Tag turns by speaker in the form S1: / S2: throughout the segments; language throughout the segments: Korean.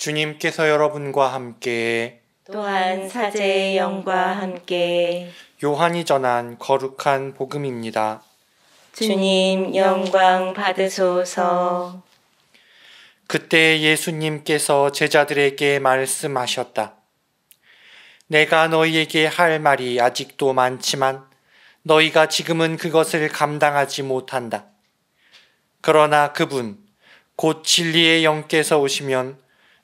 S1: 주님께서 여러분과 함께 또한 사제의 영과 함께 요한이 전한 거룩한 복음입니다. 주님 영광 받으소서. 그때 예수님께서 제자들에게 말씀하셨다. 내가 너희에게 할 말이 아직도 많지만 너희가 지금은 그것을 감당하지 못한다. 그러나 그분, 곧 진리의 영께서 오시면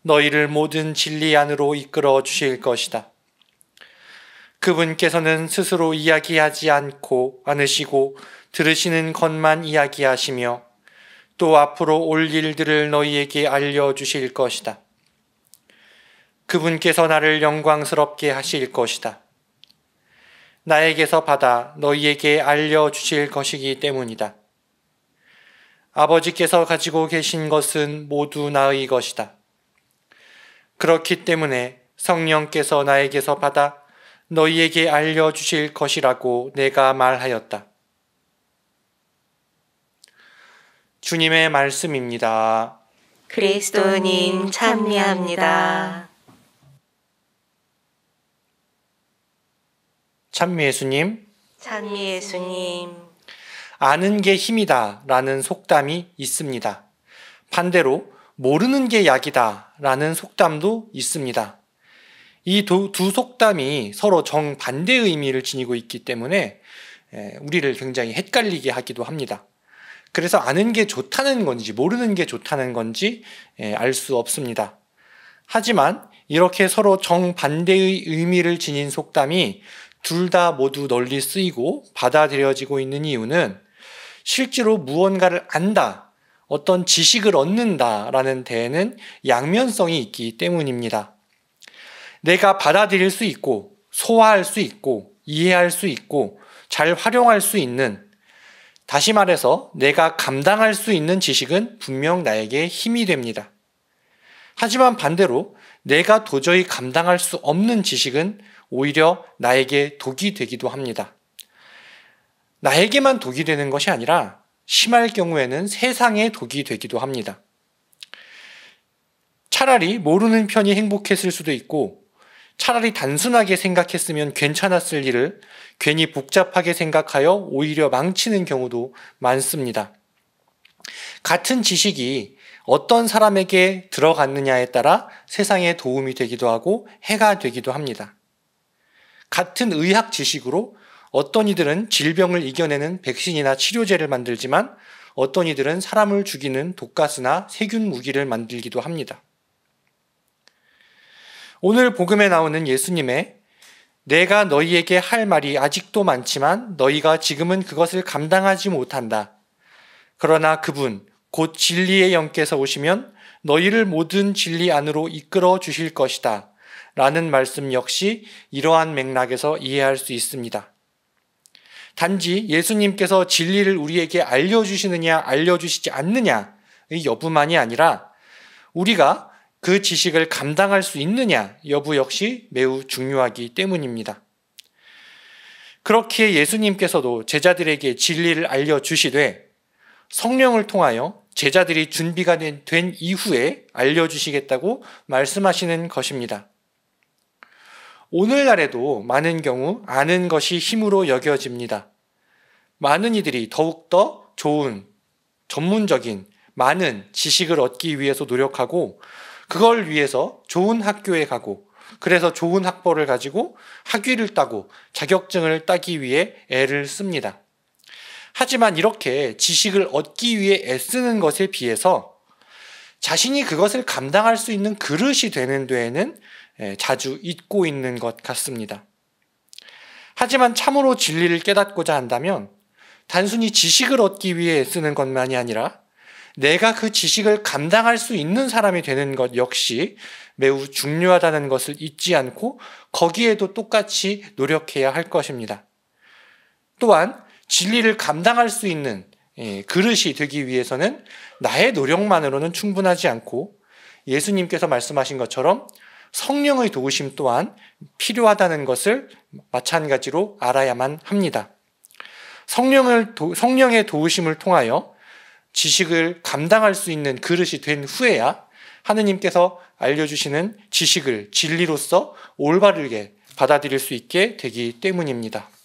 S1: 너희를 모든 진리 안으로 이끌어 주실 것이다. 그분께서는 스스로 이야기하지 않고 않으시고 들으시는 것만 이야기하시며 또 앞으로 올 일들을 너희에게 알려주실 것이다. 그분께서 나를 영광스럽게 하실 것이다. 나에게서 받아 너희에게 알려주실 것이기 때문이다. 아버지께서 가지고 계신 것은 모두 나의 것이다. 그렇기 때문에 성령께서 나에게서 받아 너희에게 알려주실 것이라고 내가 말하였다. 주님의 말씀입니다. 그리스도님 찬미합니다. 찬미 예수님. 찬미 예수님. 아는 게 힘이다 라는 속담이 있습니다. 반대로 모르는 게 약이다 라는 속담도 있습니다. 이 두 속담이 서로 정반대의 의미를 지니고 있기 때문에 우리를 굉장히 헷갈리게 하기도 합니다. 그래서 아는 게 좋다는 건지 모르는 게 좋다는 건지 알 수 없습니다. 하지만 이렇게 서로 정반대의 의미를 지닌 속담이 둘 다 모두 널리 쓰이고 받아들여지고 있는 이유는 실제로 무언가를 안다 어떤 지식을 얻는다라는 데에는 양면성이 있기 때문입니다. 내가 받아들일 수 있고, 소화할 수 있고, 이해할 수 있고, 잘 활용할 수 있는, 다시 말해서 내가 감당할 수 있는 지식은 분명 나에게 힘이 됩니다. 하지만 반대로 내가 도저히 감당할 수 없는 지식은 오히려 나에게 독이 되기도 합니다. 나에게만 독이 되는 것이 아니라 심할 경우에는 세상의 독이 되기도 합니다. 차라리 모르는 편이 행복했을 수도 있고 차라리 단순하게 생각했으면 괜찮았을 일을 괜히 복잡하게 생각하여 오히려 망치는 경우도 많습니다. 같은 지식이 어떤 사람에게 들어갔느냐에 따라 세상에 도움이 되기도 하고 해가 되기도 합니다. 같은 의학 지식으로 어떤 이들은 질병을 이겨내는 백신이나 치료제를 만들지만 어떤 이들은 사람을 죽이는 독가스나 세균 무기를 만들기도 합니다. 오늘 복음에 나오는 예수님의 내가 너희에게 할 말이 아직도 많지만 너희가 지금은 그것을 감당하지 못한다. 그러나 그분, 곧 진리의 영께서 오시면 너희를 모든 진리 안으로 이끌어 주실 것이다. 라는 말씀 역시 이러한 맥락에서 이해할 수 있습니다. 단지 예수님께서 진리를 우리에게 알려주시느냐, 알려주시지 않느냐의 여부만이 아니라 우리가 그 지식을 감당할 수 있느냐 여부 역시 매우 중요하기 때문입니다. 그렇기에 예수님께서도 제자들에게 진리를 알려주시되 성령을 통하여 제자들이 준비가 된, 된 이후에 알려주시겠다고 말씀하시는 것입니다. 오늘날에도 많은 경우 아는 것이 힘으로 여겨집니다. 많은 이들이 더욱더 좋은, 전문적인, 많은 지식을 얻기 위해서 노력하고 그걸 위해서 좋은 학교에 가고 그래서 좋은 학벌을 가지고 학위를 따고 자격증을 따기 위해 애를 씁니다. 하지만 이렇게 지식을 얻기 위해 애쓰는 것에 비해서 자신이 그것을 감당할 수 있는 그릇이 되는 데에는 예, 자주 잊고 있는 것 같습니다. 하지만 참으로 진리를 깨닫고자 한다면 단순히 지식을 얻기 위해 쓰는 것만이 아니라 내가 그 지식을 감당할 수 있는 사람이 되는 것 역시 매우 중요하다는 것을 잊지 않고 거기에도 똑같이 노력해야 할 것입니다. 또한 진리를 감당할 수 있는 예, 그릇이 되기 위해서는 나의 노력만으로는 충분하지 않고 예수님께서 말씀하신 것처럼 성령의 도우심 또한 필요하다는 것을 마찬가지로 알아야만 합니다. 성령을 도, 성령의 도우심을 통하여 지식을 감당할 수 있는 그릇이 된 후에야 하느님께서 알려주시는 지식을 진리로서 올바르게 받아들일 수 있게 되기 때문입니다.